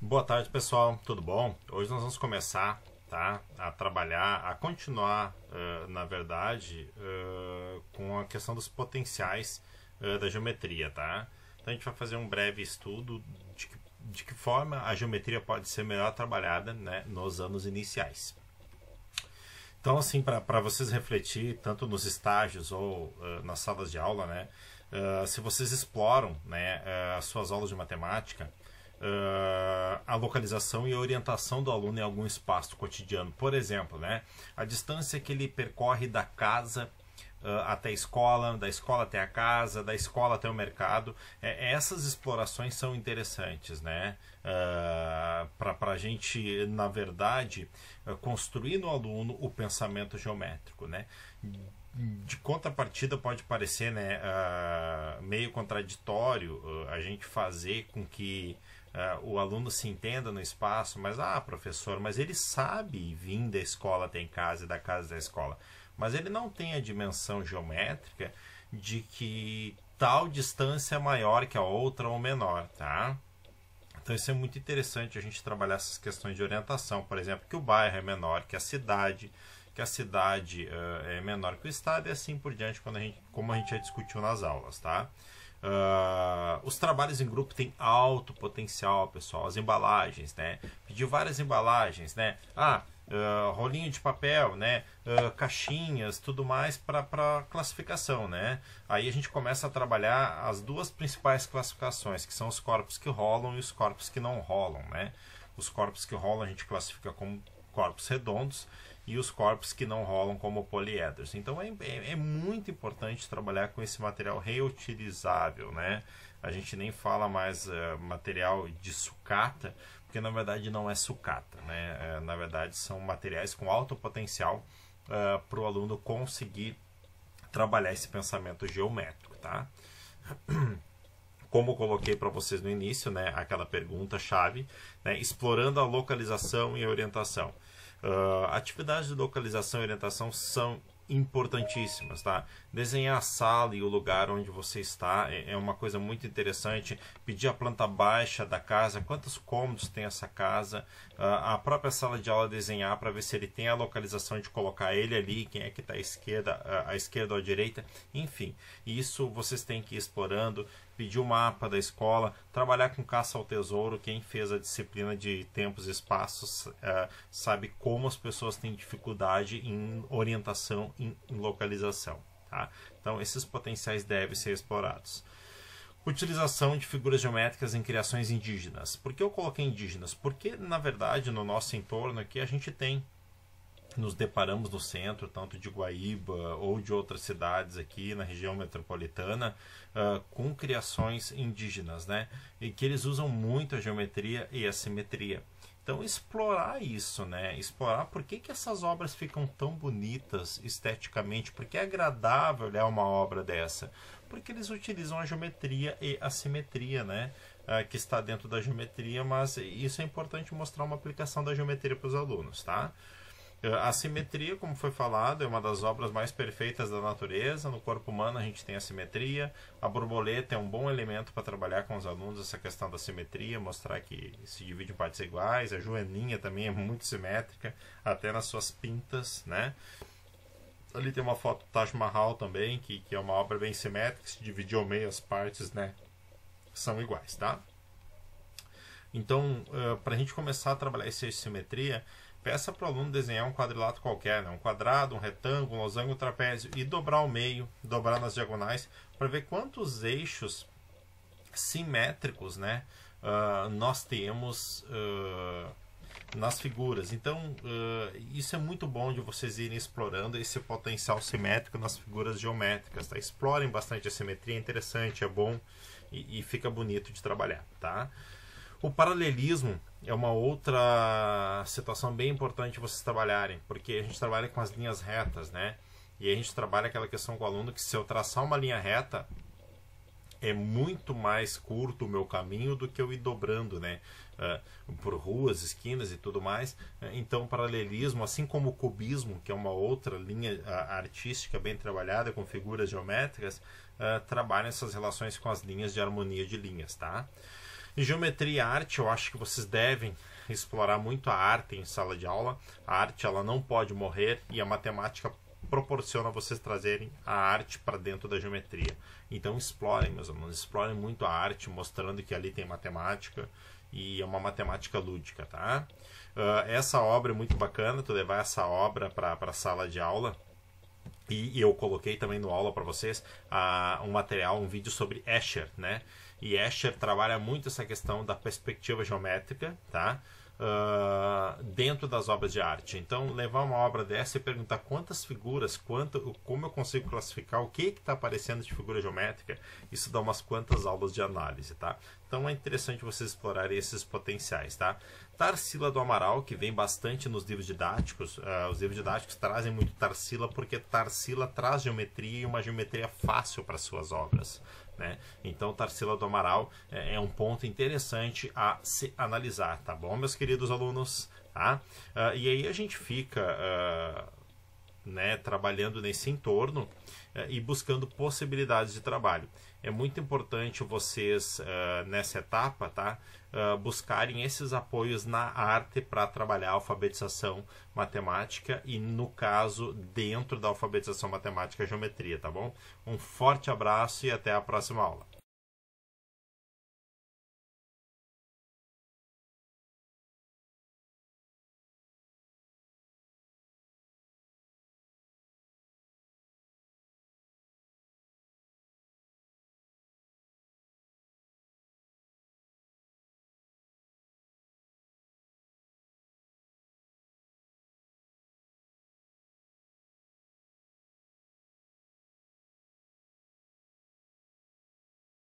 Boa tarde, pessoal. Tudo bom? Hoje nós vamos começar, tá, a trabalhar, a continuar, uh, na verdade, uh, com a questão dos potenciais uh, da geometria, tá? Então a gente vai fazer um breve estudo de que, de que forma a geometria pode ser melhor trabalhada, né, nos anos iniciais. Então, assim, para vocês refletir, tanto nos estágios ou nas salas de aula, né, se vocês exploram, né, as suas aulas de matemática, Uh, a localização e a orientação do aluno em algum espaço cotidiano. Por exemplo, né, a distância que ele percorre da casa uh, até a escola, da escola até a casa, da escola até o mercado. É, essas explorações são interessantes, né? Uh, ah, para a gente, na verdade, construir no aluno o pensamento geométrico, né? de contrapartida pode parecer né, uh, meio contraditório uh, a gente fazer com que uh, o aluno se entenda no espaço, mas, ah, professor, mas ele sabe vir da escola até em casa e da casa da escola. Mas ele não tem a dimensão geométrica de que tal distância é maior que a outra ou menor, tá? Então isso é muito interessante a gente trabalhar essas questões de orientação, por exemplo, que o bairro é menor que a cidade, que a cidade uh, é menor que o estado e assim por diante, quando a gente, como a gente já discutiu nas aulas, tá? Uh, os trabalhos em grupo têm alto potencial, pessoal. As embalagens, né? Pedir várias embalagens, né? Ah, uh, rolinho de papel, né? Uh, caixinhas, tudo mais para classificação, né? Aí a gente começa a trabalhar as duas principais classificações, que são os corpos que rolam e os corpos que não rolam, né? Os corpos que rolam a gente classifica como corpos redondos e os corpos que não rolam como poliedros. Então é, é, é, muito importante trabalhar com esse material reutilizável, né? A gente nem fala mais uh, material de sucata, porque na verdade não é sucata, né? Uh, na verdade são materiais com alto potencial uh, eh, para o aluno conseguir trabalhar esse pensamento geométrico, tá? como coloquei para vocês no início, né, aquela pergunta chave, né, explorando a localização e a orientação. Uh, atividades de localização e orientação são importantíssimas, tá? Desenhar a sala e o lugar onde você está é, é uma coisa muito interessante. Pedir a planta baixa da casa, quantos cômodos tem essa casa, ah, a própria sala de aula desenhar para ver se ele tem a localização de colocar ele ali, quem é que está à esquerda, ah, à esquerda ou à direita, enfim. Isso vocês têm que ir explorando pedir o mapa da escola, trabalhar com caça ao tesouro. Quem fez a disciplina de tempos e espaços é, sabe como as pessoas têm dificuldade em orientação, em, localização. Tá? Então, esses potenciais devem ser explorados. Utilização de figuras geométricas em criações indígenas. Por que eu coloquei indígenas? Porque, na verdade, no nosso entorno aqui, a gente tem nos deparamos no centro, tanto de Guaíba ou de outras cidades aqui na região metropolitana, uh, com criações indígenas, né? E que eles usam muito a geometria e a simetria. Então explorar isso, né? Explorar por que, que essas obras ficam tão bonitas esteticamente, porque é agradável olhar uma obra dessa, porque eles utilizam a geometria e a simetria, né? Ah, que está dentro da geometria, mas isso é importante mostrar uma aplicação da geometria para os alunos, tá? Eh, a simetria, como foi falado, é uma das obras mais perfeitas da natureza. No corpo humano a gente tem a simetria. A borboleta é um bom elemento para trabalhar com os alunos essa questão da simetria, mostrar que se divide em partes iguais. A joaninha também é muito simétrica, até nas suas pintas, né? Ali tem uma foto do Taj Mahal também, que, que é uma obra bem simétrica, se dividiu ao meio as partes, né? São iguais, tá? Então, eh, para a gente começar a trabalhar essa simetria, Peça para o aluno desenhar um quadrilátero qualquer, né? um quadrado, um retângulo, um losango, um trapézio e dobrar ao meio, dobrar nas diagonais, para ver quantos eixos simétricos né? Uh, nós temos uh, nas figuras. Então, uh, isso é muito bom de vocês irem explorando esse potencial simétrico nas figuras geométricas. Tá? Explorem bastante a simetria, é interessante, é bom e, e fica bonito de trabalhar. Tá? O paralelismo é uma outra situação bem importante vocês trabalharem, porque a gente trabalha com as linhas retas, né? E a gente trabalha aquela questão com o aluno que se eu traçar uma linha reta, é muito mais curto o meu caminho do que eu ir dobrando, né? Uh, por ruas, esquinas e tudo mais. Então, paralelismo, assim como o cubismo, que é uma outra linha uh, artística bem trabalhada com figuras geométricas, uh, trabalha essas relações com as linhas de harmonia de linhas, tá? Geometria e arte, eu acho que vocês devem explorar muito a arte em sala de aula. A arte ela não pode morrer e a matemática proporciona vocês trazerem a arte para dentro da geometria. Então explorem, meus alunos, explorem muito a arte, mostrando que ali tem matemática e é uma matemática lúdica, tá? Uh, essa obra é muito bacana, tu levar essa obra para a sala de aula e eu coloquei também no aula para vocês uh, um material, um vídeo sobre Escher, né? E Escher trabalha muito essa questão da perspectiva geométrica, tá? Uh, dentro das obras de arte. Então, levar uma obra dessa e perguntar quantas figuras, quanto, como eu consigo classificar, o que está aparecendo de figura geométrica, isso dá umas quantas aulas de análise, tá? Então é interessante vocês explorarem esses potenciais, tá? Tarsila do Amaral, que vem bastante nos livros didáticos. Uh, os livros didáticos trazem muito Tarsila porque Tarsila traz geometria e uma geometria fácil para suas obras. Né? Então, Tarsila do Amaral é, é um ponto interessante a se analisar, tá bom, meus queridos alunos? Tá? Uh, e aí a gente fica né, trabalhando nesse entorno eh, e buscando possibilidades de trabalho. É muito importante vocês, uh, nessa etapa, tá, uh, buscarem esses apoios na arte para trabalhar a alfabetização matemática e, no caso, dentro da alfabetização matemática, geometria, tá bom? Um forte abraço e até a próxima aula.